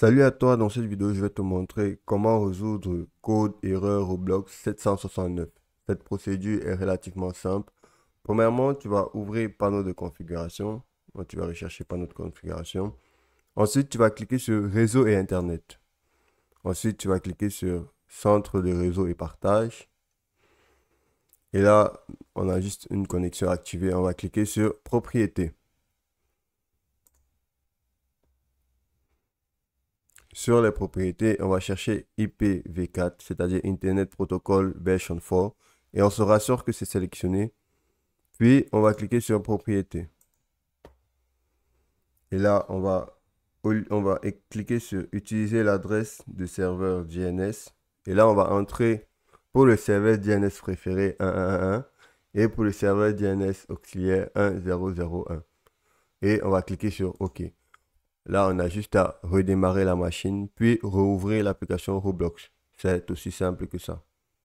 Salut à toi, dans cette vidéo je vais te montrer comment résoudre code erreur au bloc 769. Cette procédure est relativement simple. Premièrement, tu vas ouvrir panneau de configuration. Tu vas rechercher panneau de configuration. Ensuite, tu vas cliquer sur réseau et internet. Ensuite, tu vas cliquer sur centre de réseau et partage. Et là, on a juste une connexion activée. On va cliquer sur propriété. Sur les propriétés, on va chercher IPv4, c'est-à-dire Internet Protocol Version 4, et on se rassure que c'est sélectionné. Puis, on va cliquer sur propriété Et là, on va, on va e-, cliquer sur utiliser l'adresse du serveur DNS. Et là, on va entrer pour le serveur DNS préféré 111 et pour le serveur DNS auxiliaire 1001. Et on va cliquer sur OK. Là, on a juste à redémarrer la machine, puis rouvrir l'application Roblox. C'est aussi simple que ça.